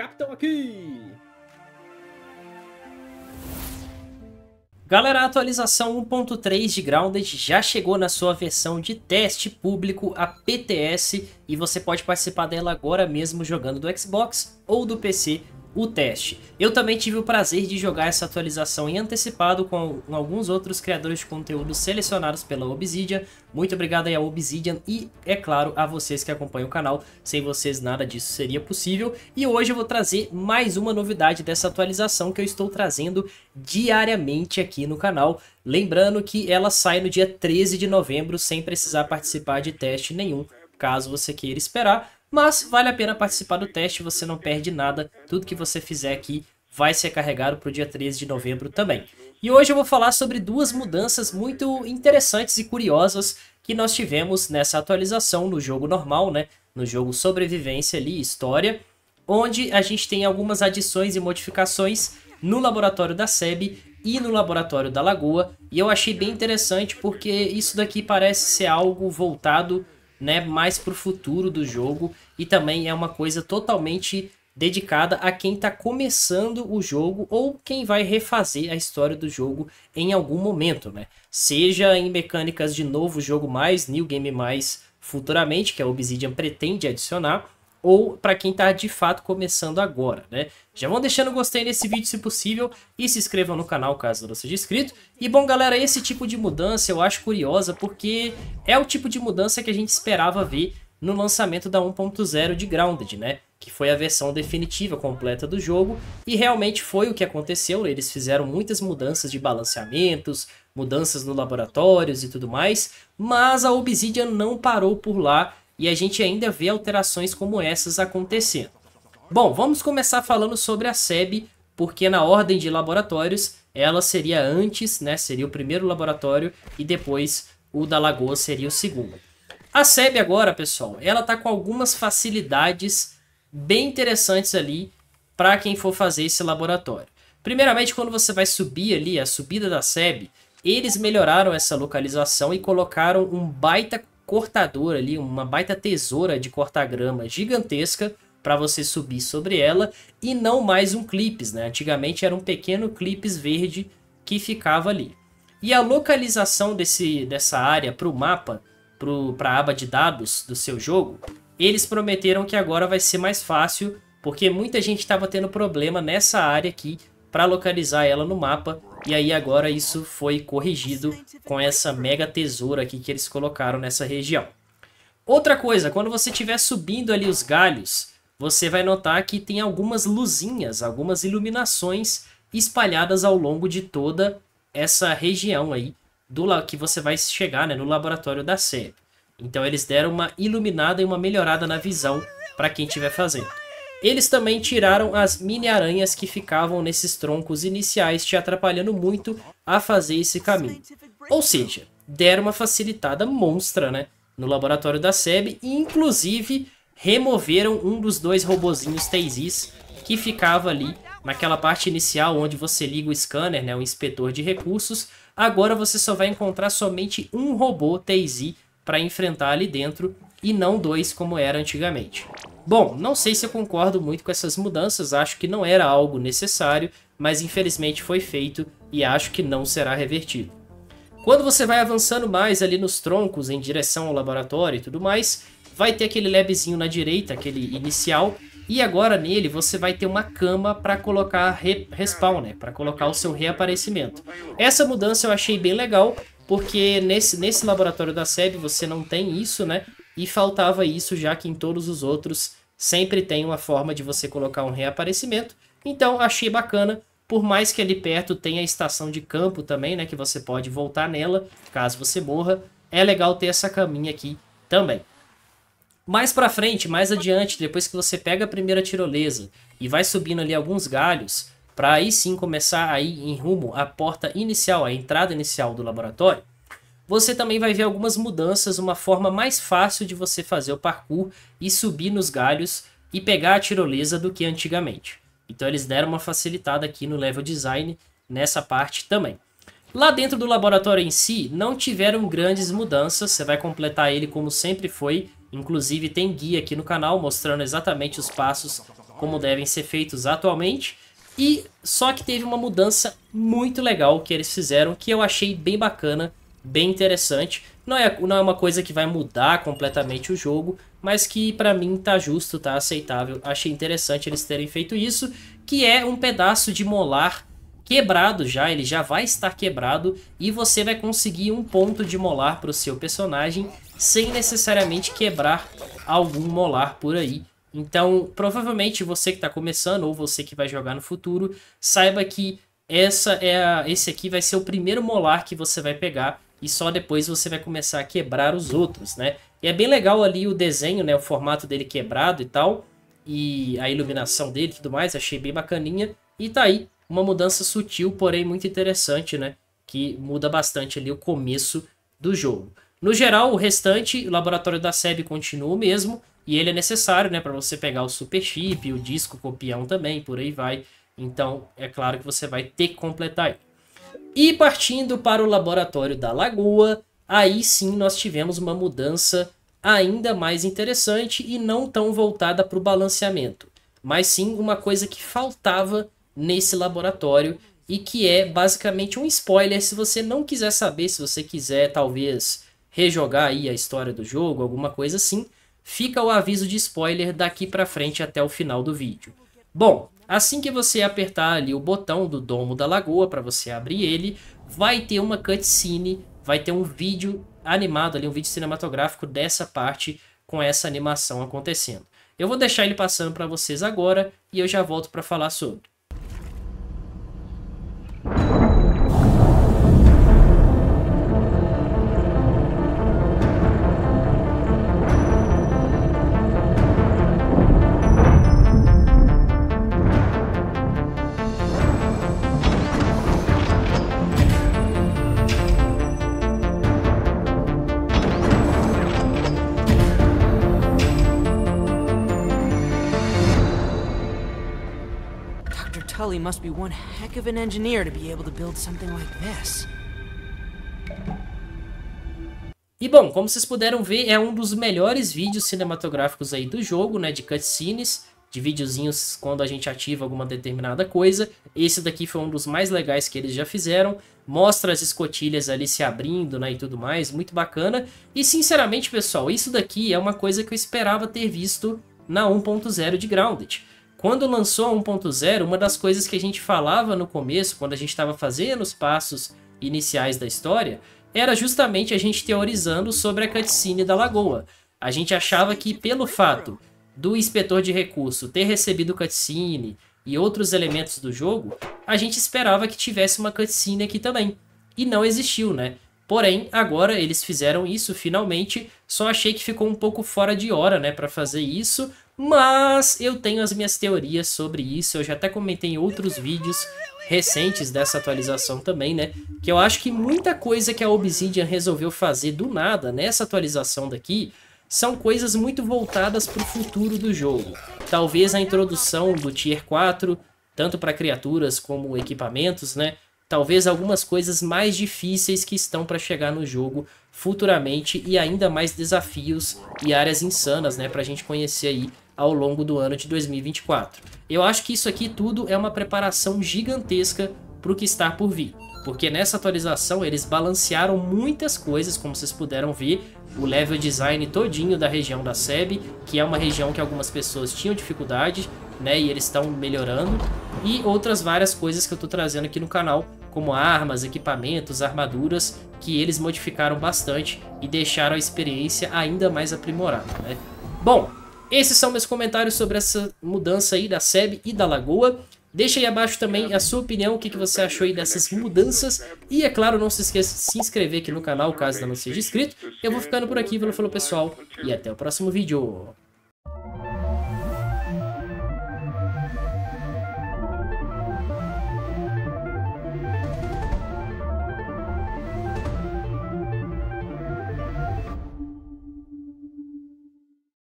Capitão aqui! Galera, a atualização 1.3 de Grounded já chegou na sua versão de teste público, a PTS, e você pode participar dela agora mesmo jogando do Xbox ou do PC o teste. Eu também tive o prazer de jogar essa atualização em antecipado com alguns outros criadores de conteúdo selecionados pela Obsidian. Muito obrigado aí a Obsidian e, é claro, a vocês que acompanham o canal. Sem vocês nada disso seria possível. E hoje eu vou trazer mais uma novidade dessa atualização que eu estou trazendo diariamente aqui no canal. Lembrando que ela sai no dia 13 de novembro sem precisar participar de teste nenhum, caso você queira esperar mas vale a pena participar do teste, você não perde nada. Tudo que você fizer aqui vai ser carregado para o dia 13 de novembro também. E hoje eu vou falar sobre duas mudanças muito interessantes e curiosas que nós tivemos nessa atualização no jogo normal, né? No jogo sobrevivência ali, história, onde a gente tem algumas adições e modificações no laboratório da SEB e no laboratório da Lagoa. E eu achei bem interessante porque isso daqui parece ser algo voltado né, mais pro futuro do jogo e também é uma coisa totalmente dedicada a quem está começando o jogo ou quem vai refazer a história do jogo em algum momento, né? Seja em mecânicas de novo jogo mais, New Game mais futuramente, que a Obsidian pretende adicionar, ou para quem está de fato começando agora, né? Já vão deixando o gostei nesse vídeo se possível e se inscrevam no canal caso não seja inscrito. E bom galera, esse tipo de mudança eu acho curiosa porque é o tipo de mudança que a gente esperava ver no lançamento da 1.0 de Grounded, né? Que foi a versão definitiva completa do jogo e realmente foi o que aconteceu, eles fizeram muitas mudanças de balanceamentos, mudanças no laboratórios e tudo mais, mas a Obsidian não parou por lá e a gente ainda vê alterações como essas acontecendo. Bom, vamos começar falando sobre a SEB, porque na ordem de laboratórios ela seria antes, né, seria o primeiro laboratório e depois o da Lagoa seria o segundo. A SEB agora, pessoal, ela tá com algumas facilidades bem interessantes ali para quem for fazer esse laboratório. Primeiramente, quando você vai subir ali, a subida da SEB, eles melhoraram essa localização e colocaram um baita cortadora ali, uma baita tesoura de cortar grama gigantesca para você subir sobre ela e não mais um clipes, né? Antigamente era um pequeno clipes verde que ficava ali. E a localização desse, dessa área para o mapa, para a aba de dados do seu jogo, eles prometeram que agora vai ser mais fácil, porque muita gente estava tendo problema nessa área aqui para localizar ela no mapa e aí agora isso foi corrigido com essa mega tesoura aqui que eles colocaram nessa região. Outra coisa, quando você estiver subindo ali os galhos, você vai notar que tem algumas luzinhas, algumas iluminações espalhadas ao longo de toda essa região aí do que você vai chegar né, no laboratório da série. Então eles deram uma iluminada e uma melhorada na visão para quem estiver fazendo. Eles também tiraram as mini-aranhas que ficavam nesses troncos iniciais, te atrapalhando muito a fazer esse caminho. Ou seja, deram uma facilitada monstra, né? No laboratório da SEB e, inclusive, removeram um dos dois robozinhos Teizis que ficava ali naquela parte inicial onde você liga o scanner, né? O inspetor de recursos. Agora você só vai encontrar somente um robô Teizi para enfrentar ali dentro e não dois como era antigamente. Bom, não sei se eu concordo muito com essas mudanças, acho que não era algo necessário, mas infelizmente foi feito e acho que não será revertido. Quando você vai avançando mais ali nos troncos em direção ao laboratório e tudo mais, vai ter aquele labzinho na direita, aquele inicial, e agora nele você vai ter uma cama para colocar re respawn, né? Para colocar o seu reaparecimento. Essa mudança eu achei bem legal, porque nesse, nesse laboratório da SEB você não tem isso, né? E faltava isso, já que em todos os outros sempre tem uma forma de você colocar um reaparecimento. Então achei bacana, por mais que ali perto tenha a estação de campo também, né, que você pode voltar nela caso você morra. É legal ter essa caminha aqui também. Mais para frente, mais adiante, depois que você pega a primeira tirolesa e vai subindo ali alguns galhos, para aí sim começar a ir em rumo à porta inicial, à entrada inicial do laboratório, você também vai ver algumas mudanças, uma forma mais fácil de você fazer o parkour e subir nos galhos e pegar a tirolesa do que antigamente. Então eles deram uma facilitada aqui no level design nessa parte também. Lá dentro do laboratório em si, não tiveram grandes mudanças, você vai completar ele como sempre foi, inclusive tem guia aqui no canal mostrando exatamente os passos como devem ser feitos atualmente. E só que teve uma mudança muito legal que eles fizeram, que eu achei bem bacana, bem interessante. Não é, não é uma coisa que vai mudar completamente o jogo, mas que para mim tá justo, tá aceitável. Achei interessante eles terem feito isso, que é um pedaço de molar quebrado já, ele já vai estar quebrado e você vai conseguir um ponto de molar para o seu personagem sem necessariamente quebrar algum molar por aí. Então, provavelmente você que está começando ou você que vai jogar no futuro, saiba que essa é a, esse aqui vai ser o primeiro molar que você vai pegar e só depois você vai começar a quebrar os outros, né? E é bem legal ali o desenho, né? O formato dele quebrado e tal, e a iluminação dele e tudo mais, achei bem bacaninha. E tá aí, uma mudança sutil, porém muito interessante, né? Que muda bastante ali o começo do jogo. No geral, o restante, o laboratório da SEB continua o mesmo, e ele é necessário, né, para você pegar o super chip, o disco copião também, por aí vai. Então, é claro que você vai ter que completar ele. E partindo para o laboratório da Lagoa, aí sim nós tivemos uma mudança ainda mais interessante e não tão voltada para o balanceamento, mas sim uma coisa que faltava nesse laboratório e que é basicamente um spoiler se você não quiser saber, se você quiser talvez rejogar aí a história do jogo, alguma coisa assim, fica o aviso de spoiler daqui para frente até o final do vídeo. Bom, Assim que você apertar ali o botão do Domo da Lagoa para você abrir ele, vai ter uma cutscene, vai ter um vídeo animado ali, um vídeo cinematográfico dessa parte com essa animação acontecendo. Eu vou deixar ele passando para vocês agora e eu já volto para falar sobre. Dr. Tully must be one heck of an engineer to be able to build something like this. E bom, como vocês puderam ver, é um dos melhores vídeos cinematográficos aí do jogo, né, de cutscenes, de videozinhos quando a gente ativa alguma determinada coisa. Esse daqui foi um dos mais legais que eles já fizeram. Mostra as escotilhas ali se abrindo, né, e tudo mais, muito bacana. E sinceramente, pessoal, isso daqui é uma coisa que eu esperava ter visto na 1.0 de Grounded. Quando lançou a 1.0, uma das coisas que a gente falava no começo, quando a gente estava fazendo os passos iniciais da história, era justamente a gente teorizando sobre a cutscene da lagoa. A gente achava que pelo fato do inspetor de recurso ter recebido cutscene e outros elementos do jogo, a gente esperava que tivesse uma cutscene aqui também. E não existiu, né? Porém, agora eles fizeram isso finalmente. Só achei que ficou um pouco fora de hora, né, para fazer isso, mas eu tenho as minhas teorias sobre isso, eu já até comentei em outros vídeos recentes dessa atualização também, né? Que eu acho que muita coisa que a Obsidian resolveu fazer do nada nessa atualização daqui são coisas muito voltadas para o futuro do jogo. Talvez a introdução do Tier 4, tanto para criaturas como equipamentos, né? Talvez algumas coisas mais difíceis que estão para chegar no jogo futuramente e ainda mais desafios e áreas insanas, né? Para a gente conhecer aí ao longo do ano de 2024. Eu acho que isso aqui tudo é uma preparação gigantesca para o que está por vir. Porque nessa atualização eles balancearam muitas coisas, como vocês puderam ver, o level design todinho da região da SEB, que é uma região que algumas pessoas tinham dificuldade, né, e eles estão melhorando, e outras várias coisas que eu estou trazendo aqui no canal, como armas, equipamentos, armaduras, que eles modificaram bastante e deixaram a experiência ainda mais aprimorada, né? Bom, esses são meus comentários sobre essa mudança aí da SEB e da Lagoa. Deixa aí abaixo também a sua opinião, o que, que você achou aí dessas mudanças. E é claro, não se esqueça de se inscrever aqui no canal, caso ainda não seja inscrito. Eu vou ficando por aqui, pelo falou pessoal, e até o próximo vídeo.